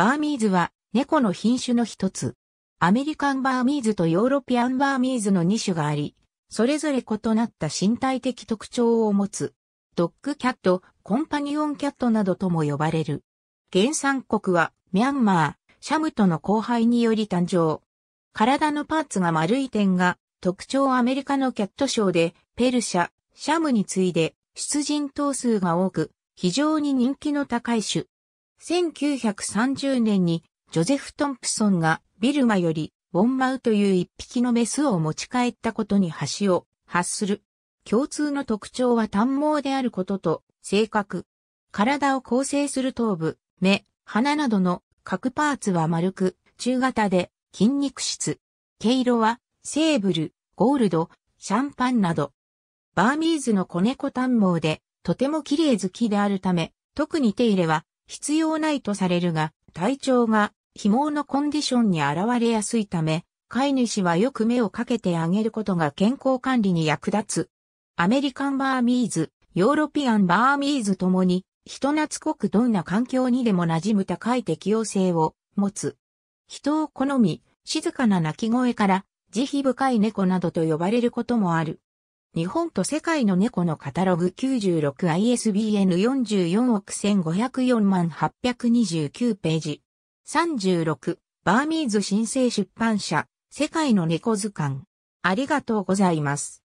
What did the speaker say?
バーミーズは猫の品種の一つ。アメリカンバーミーズとヨーロピアンバーミーズの2種があり、それぞれ異なった身体的特徴を持つ。ドッグキャット、コンパニオンキャットなどとも呼ばれる。原産国はミャンマー、シャムとの交配により誕生。体のパーツが丸い点が特徴アメリカのキャットショーでペルシャ、シャムに次いで出陣頭数が多く非常に人気の高い種。1930年にジョゼフ・トンプソンがビルマよりウォンマウという一匹のメスを持ち帰ったことに橋を発する。共通の特徴は短毛であることと性格。体を構成する頭部、目、鼻などの各パーツは丸く、中型で筋肉質。毛色はセーブル、ゴールド、シャンパンなど。バーミーズの子猫短毛で、とても綺麗好きであるため、特に手入れは必要ないとされるが、体調が紐毛のコンディションに現れやすいため、飼い主はよく目をかけてあげることが健康管理に役立つ。アメリカンバーミーズ、ヨーロピアンバーミーズともに、人懐っこくどんな環境にでも馴染む高い適応性を持つ。人を好み、静かな鳴き声から、慈悲深い猫などと呼ばれることもある。日本と世界の猫のカタログ 96ISBN44 億1504万829ページ。36、バーミーズ新生出版社、世界の猫図鑑。ありがとうございます。